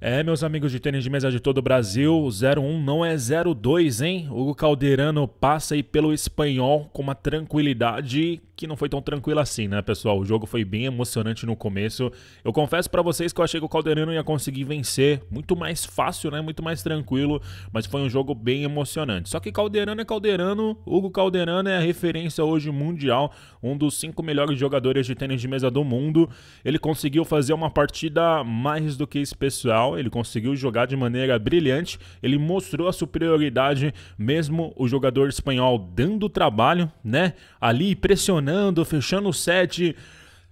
É, meus amigos de tênis de mesa de todo o Brasil, 01 não é 02, hein? Hugo Calderano passa aí pelo espanhol com uma tranquilidade que não foi tão tranquilo assim, né, pessoal? O jogo foi bem emocionante no começo. Eu confesso para vocês que eu achei que o Calderano ia conseguir vencer muito mais fácil, né, muito mais tranquilo, mas foi um jogo bem emocionante. Só que Calderano é Calderano, Hugo Calderano é a referência hoje mundial, um dos cinco melhores jogadores de tênis de mesa do mundo. Ele conseguiu fazer uma partida mais do que especial, ele conseguiu jogar de maneira brilhante, ele mostrou a superioridade, mesmo o jogador espanhol dando trabalho, né, ali pressionando encerrando, fechando o set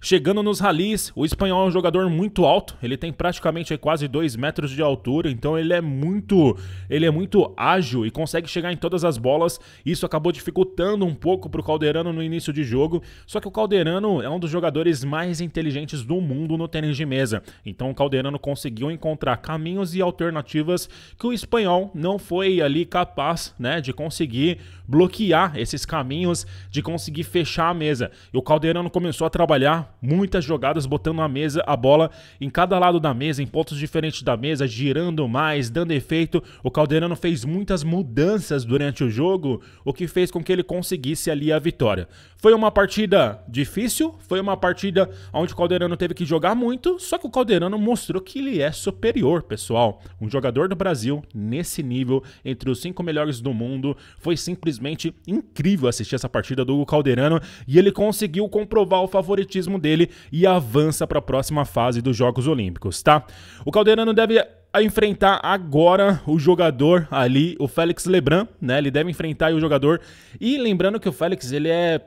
Chegando nos ralis, o espanhol é um jogador muito alto, ele tem praticamente quase 2 metros de altura, então ele é muito ele é muito ágil e consegue chegar em todas as bolas. Isso acabou dificultando um pouco para o Calderano no início de jogo, só que o Calderano é um dos jogadores mais inteligentes do mundo no tênis de mesa. Então o Calderano conseguiu encontrar caminhos e alternativas que o espanhol não foi ali capaz, né, de conseguir bloquear esses caminhos, de conseguir fechar a mesa. E o Calderano começou a trabalhar muitas jogadas, botando na mesa a bola em cada lado da mesa, em pontos diferentes da mesa, girando mais, dando efeito. O Calderano fez muitas mudanças durante o jogo, o que fez com que ele conseguisse ali a vitória. Foi uma partida difícil, foi uma partida onde o Calderano teve que jogar muito, só que o Calderano mostrou que ele é superior, pessoal. Um jogador do Brasil nesse nível, entre os cinco melhores do mundo, foi simplesmente incrível assistir essa partida do Calderano e ele conseguiu comprovar o favoritismo dele dele e avança para a próxima fase dos Jogos Olímpicos, tá? O Calderano deve a enfrentar agora o jogador ali, o Félix Lebrun, né? Ele deve enfrentar o jogador. E lembrando que o Félix, ele é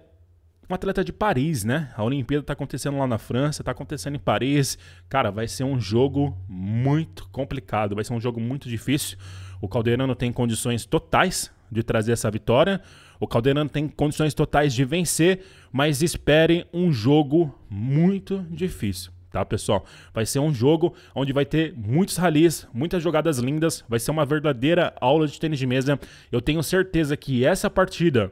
um atleta de Paris, né? A Olimpíada tá acontecendo lá na França, tá acontecendo em Paris. Cara, vai ser um jogo muito complicado, vai ser um jogo muito difícil. O Caldeirano tem condições totais de trazer essa vitória. O Calderano tem condições totais de vencer, mas esperem um jogo muito difícil. Tá, pessoal? Vai ser um jogo onde vai ter muitos ralis, muitas jogadas lindas, vai ser uma verdadeira aula de tênis de mesa. Eu tenho certeza que essa partida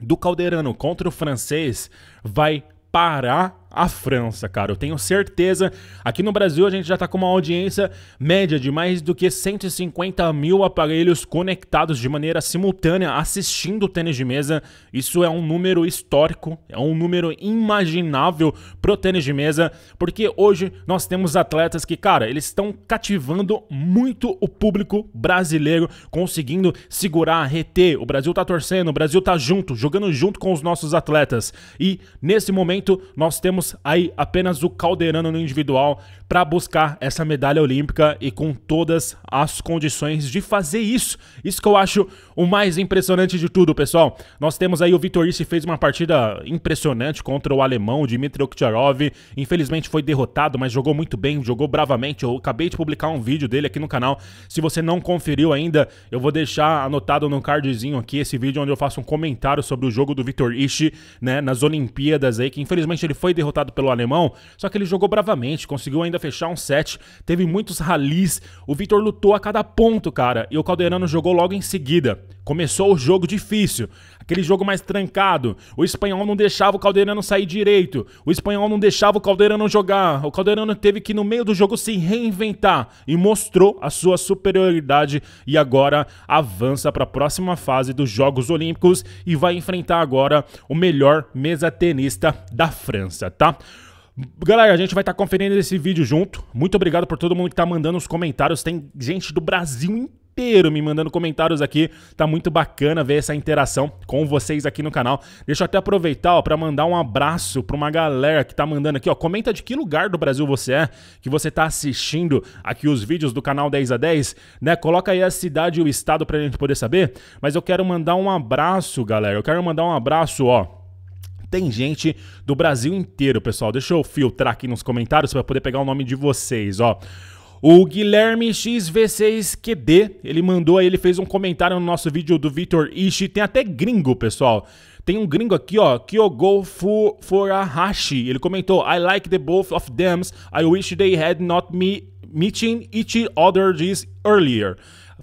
do Calderano contra o francês vai parar a França, cara. Eu tenho certeza. Aqui no Brasil a gente já tá com uma audiência média de mais do que 150 mil aparelhos conectados de maneira simultânea assistindo o tênis de mesa. Isso é um número histórico, é um número imaginável pro tênis de mesa, porque hoje nós temos atletas que, cara, eles estão cativando muito o público brasileiro, conseguindo segurar, reter. O Brasil tá torcendo, o Brasil tá junto, jogando junto com os nossos atletas. E nesse momento nós temos temos aí apenas o Calderano no individual para buscar essa medalha olímpica e com todas as condições de fazer isso. Isso que eu acho o mais impressionante de tudo, pessoal. Nós temos aí o Vitorice fez uma partida impressionante contra o alemão Dmitry Okhtcharov. Infelizmente foi derrotado, mas jogou muito bem, jogou bravamente. Eu acabei de publicar um vídeo dele aqui no canal. Se você não conferiu ainda, eu vou deixar anotado no cardzinho aqui esse vídeo onde eu faço um comentário sobre o jogo do Vitor Ishii, né, nas Olimpíadas aí, que infelizmente ele foi derrotado derrotado pelo alemão, só que ele jogou bravamente, conseguiu ainda fechar um set, teve muitos ralis, o Vitor lutou a cada ponto, cara, e o Calderano jogou logo em seguida. Começou o jogo difícil, aquele jogo mais trancado. O espanhol não deixava o Caldeirano sair direito. O espanhol não deixava o Caldeirano jogar. O Caldeirano teve que, no meio do jogo, se reinventar e mostrou a sua superioridade. E agora avança para a próxima fase dos Jogos Olímpicos e vai enfrentar agora o melhor mesa tenista da França, tá? Galera, a gente vai estar tá conferindo esse vídeo junto. Muito obrigado por todo mundo que está mandando os comentários. Tem gente do Brasil inteiro inteiro me mandando comentários aqui. Tá muito bacana ver essa interação com vocês aqui no canal. Deixa eu até aproveitar para mandar um abraço para uma galera que tá mandando aqui, ó. Comenta de que lugar do Brasil você é, que você tá assistindo aqui os vídeos do canal 10 a 10, né? Coloca aí a cidade e o estado para a gente poder saber. Mas eu quero mandar um abraço, galera. Eu quero mandar um abraço, ó tem gente do Brasil inteiro, pessoal. Deixa eu filtrar aqui nos comentários para poder pegar o nome de vocês, ó. O Guilherme XV6QD, ele mandou aí, ele fez um comentário no nosso vídeo do Vitor Ishi. Tem até gringo, pessoal. Tem um gringo aqui, ó, Kyogo Furahashi. Ele comentou: I like the both of them. I wish they had not me meeting each other this earlier.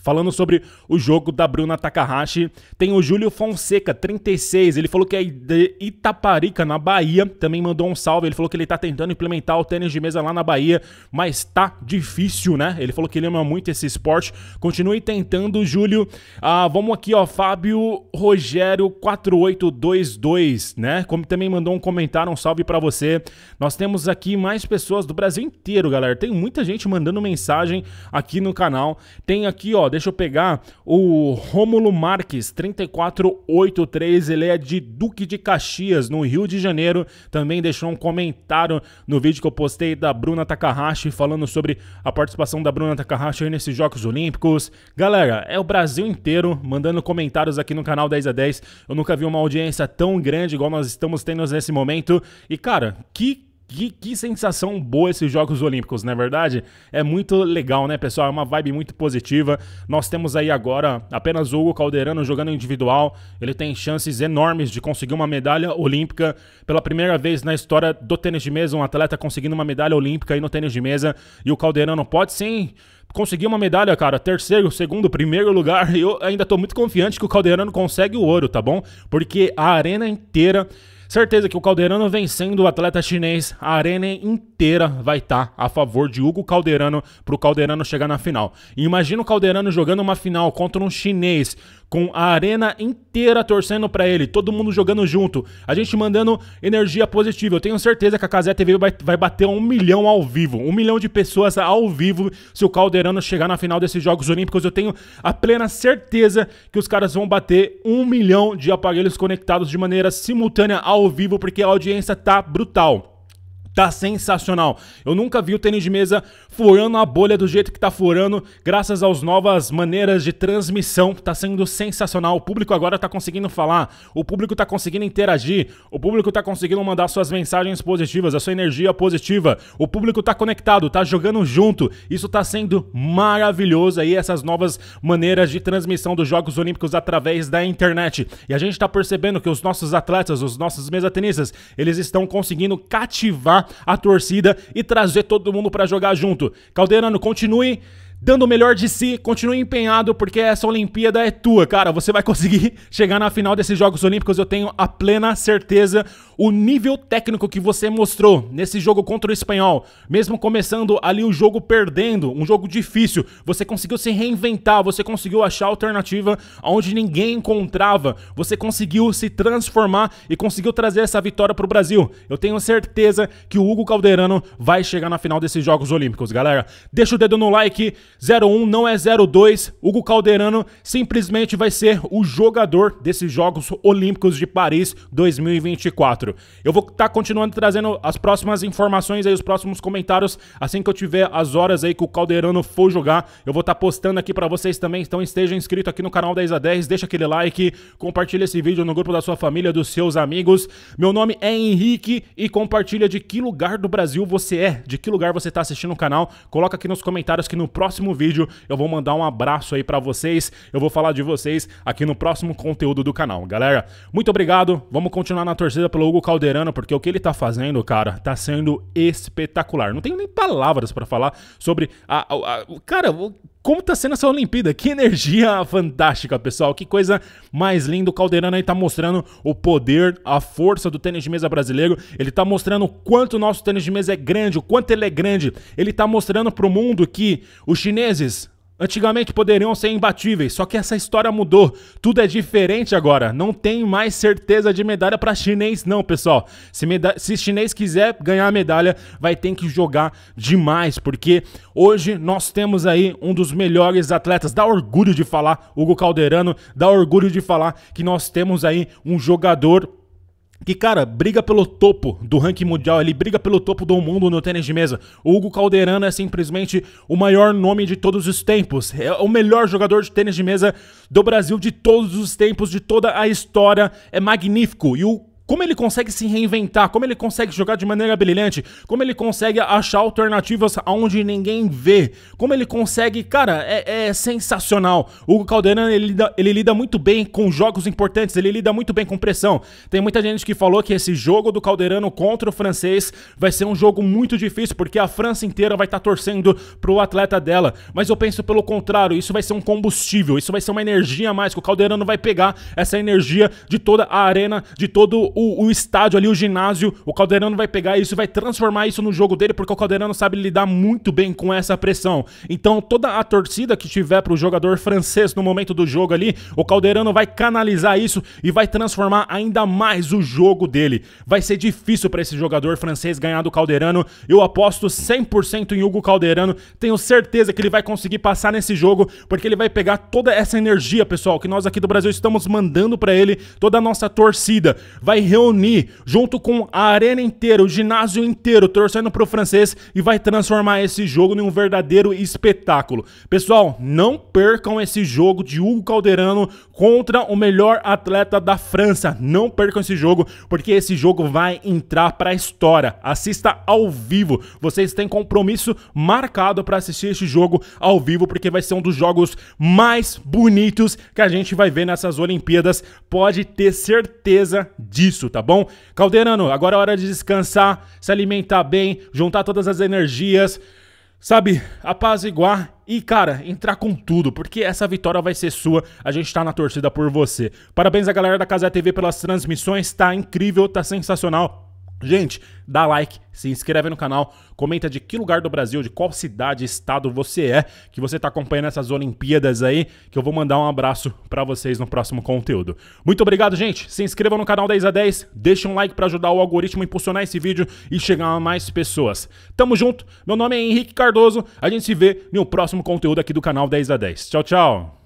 Falando sobre o jogo da Bruna Takahashi, tem o Júlio Fonseca, 36. Ele falou que é de Itaparica, na Bahia. Também mandou um salve. Ele falou que ele tá tentando implementar o tênis de mesa lá na Bahia, mas tá difícil, né? Ele falou que ele ama muito esse esporte. Continue tentando, Júlio. Ah, vamos aqui, ó. Fábio Rogério 4822, né? Como também mandou um comentário, um salve para você. Nós temos aqui mais pessoas do Brasil inteiro, galera. Tem muita gente mandando mensagem aqui no canal. Tem aqui, ó, deixa eu pegar o Rômulo Marques, 3483, ele é de Duque de Caxias, no Rio de Janeiro. Também deixou um comentário no vídeo que eu postei da Bruna Takahashi, falando sobre a participação da Bruna Takahashi nesses Jogos Olímpicos. Galera, é o Brasil inteiro mandando comentários aqui no canal 10 a 10. Eu nunca vi uma audiência tão grande igual nós estamos tendo nesse momento. E, cara, que que, que, sensação boa esses Jogos Olímpicos, não é verdade? É muito legal, né, pessoal? É uma vibe muito positiva. Nós temos aí agora apenas Hugo Calderano jogando individual. Ele tem chances enormes de conseguir uma medalha olímpica. Pela primeira vez na história do tênis de mesa, um atleta conseguindo uma medalha olímpica aí no tênis de mesa. E o Calderano pode sim conseguiu uma medalha, cara. Terceiro, segundo, primeiro lugar. Eu ainda tô muito confiante que o Calderano consegue o ouro, tá bom? Porque a arena inteira. Certeza que o Calderano vencendo o atleta chinês, a arena inteira vai estar tá a favor de Hugo Calderano pro Calderano chegar na final. E imagina o Calderano jogando uma final contra um chinês com a arena inteira torcendo para ele, todo mundo jogando junto, a gente mandando energia positiva. Eu tenho certeza que a Casé TV vai, vai bater um milhão ao vivo, um milhão de pessoas ao vivo se o Calderano chegar na final desses Jogos Olímpicos. Eu tenho a plena certeza que os caras vão bater um milhão de aparelhos conectados de maneira simultânea ao vivo, porque a audiência tá brutal tá sensacional. Eu nunca vi o tênis de mesa furando a bolha do jeito que tá furando, graças às novas maneiras de transmissão. Tá sendo sensacional. O público agora tá conseguindo falar, o público tá conseguindo interagir, o público tá conseguindo mandar suas mensagens positivas, a sua energia positiva. O público tá conectado, tá jogando junto. Isso tá sendo maravilhoso aí, essas novas maneiras de transmissão dos Jogos Olímpicos através da internet. E a gente tá percebendo que os nossos atletas, os nossos mesatenistas, eles estão conseguindo cativar a torcida e trazer todo mundo para jogar junto. Caldeirano, continue dando o melhor de si, continue empenhado porque essa Olimpíada é tua, cara. Você vai conseguir chegar na final desses Jogos Olímpicos, eu tenho a plena certeza. O nível técnico que você mostrou nesse jogo contra o espanhol, mesmo começando ali o jogo perdendo, um jogo difícil, você conseguiu se reinventar, você conseguiu achar alternativa onde ninguém encontrava, você conseguiu se transformar e conseguiu trazer essa vitória para o Brasil. Eu tenho certeza que o Hugo Calderano vai chegar na final desses Jogos Olímpicos, galera. Deixa o dedo no like. 01 não é 02. Hugo Calderano simplesmente vai ser o jogador desses Jogos Olímpicos de Paris 2024. Eu vou estar tá continuando trazendo as próximas informações aí, os próximos comentários, assim que eu tiver as horas aí que o Calderano for jogar. Eu vou estar tá postando aqui para vocês também, então esteja inscrito aqui no canal 10 a 10, deixa aquele like, compartilha esse vídeo no grupo da sua família, dos seus amigos. Meu nome é Henrique e compartilha de que lugar do Brasil você é, de que lugar você está assistindo o canal. Coloca aqui nos comentários que no próximo próximo vídeo eu vou mandar um abraço aí para vocês, eu vou falar de vocês aqui no próximo conteúdo do canal. Galera, muito obrigado, vamos continuar na torcida pelo Hugo Calderano, porque o que ele tá fazendo, cara, tá sendo espetacular. Não tenho nem palavras para falar sobre a, a, a cara, como tá sendo essa Olimpíada? Que energia fantástica, pessoal. Que coisa mais linda. O Calderano aí tá mostrando o poder, a força do tênis de mesa brasileiro. Ele tá mostrando o quanto o nosso tênis de mesa é grande, o quanto ele é grande. Ele tá mostrando pro mundo que os chineses Antigamente poderiam ser imbatíveis, só que essa história mudou. Tudo é diferente agora. Não tem mais certeza de medalha para chinês, não, pessoal. Se, se chinês quiser ganhar a medalha, vai ter que jogar demais, porque hoje nós temos aí um dos melhores atletas. Dá orgulho de falar, Hugo Calderano, dá orgulho de falar que nós temos aí um jogador que, cara, briga pelo topo do ranking mundial, ele briga pelo topo do mundo no tênis de mesa. O Hugo Calderano é simplesmente o maior nome de todos os tempos. É o melhor jogador de tênis de mesa do Brasil de todos os tempos, de toda a história. É magnífico. E o como ele consegue se reinventar, como ele consegue jogar de maneira brilhante, como ele consegue achar alternativas aonde ninguém vê, como ele consegue, cara, é, é sensacional. O Calderano ele lida, ele lida muito bem com jogos importantes, ele lida muito bem com pressão. Tem muita gente que falou que esse jogo do Caldeirano contra o francês vai ser um jogo muito difícil porque a França inteira vai estar tá torcendo pro atleta dela. Mas eu penso pelo contrário, isso vai ser um combustível, isso vai ser uma energia a mais que o Caldeirano vai pegar essa energia de toda a arena, de todo o, o estádio ali, o ginásio, o Calderano vai pegar isso e vai transformar isso no jogo dele, porque o Calderano sabe lidar muito bem com essa pressão. Então, toda a torcida que tiver pro jogador francês no momento do jogo ali, o Calderano vai canalizar isso e vai transformar ainda mais o jogo dele. Vai ser difícil para esse jogador francês ganhar do Calderano. Eu aposto 100% em Hugo Calderano. Tenho certeza que ele vai conseguir passar nesse jogo, porque ele vai pegar toda essa energia, pessoal, que nós aqui do Brasil estamos mandando para ele, toda a nossa torcida. Vai reunir junto com a arena inteira, o ginásio inteiro, torcendo pro francês e vai transformar esse jogo em um verdadeiro espetáculo. Pessoal, não percam esse jogo de Hugo Calderano contra o melhor atleta da França. Não percam esse jogo, porque esse jogo vai entrar pra história. Assista ao vivo. Vocês têm compromisso marcado para assistir esse jogo ao vivo, porque vai ser um dos jogos mais bonitos que a gente vai ver nessas Olimpíadas. Pode ter certeza disso isso, tá bom? Caldeirano, agora é hora de descansar, se alimentar bem, juntar todas as energias, sabe, apaziguar e, cara, entrar com tudo, porque essa vitória vai ser sua. A gente tá na torcida por você. Parabéns à galera da Casa TV pelas transmissões, tá incrível, tá sensacional. Gente, dá like, se inscreve no canal, comenta de que lugar do Brasil, de qual cidade, estado você é, que você está acompanhando essas Olimpíadas aí, que eu vou mandar um abraço para vocês no próximo conteúdo. Muito obrigado, gente. Se inscreva no canal 10 a 10, deixa um like para ajudar o algoritmo a impulsionar esse vídeo e chegar a mais pessoas. Tamo junto. Meu nome é Henrique Cardoso. A gente se vê no próximo conteúdo aqui do canal 10 a 10. Tchau, tchau.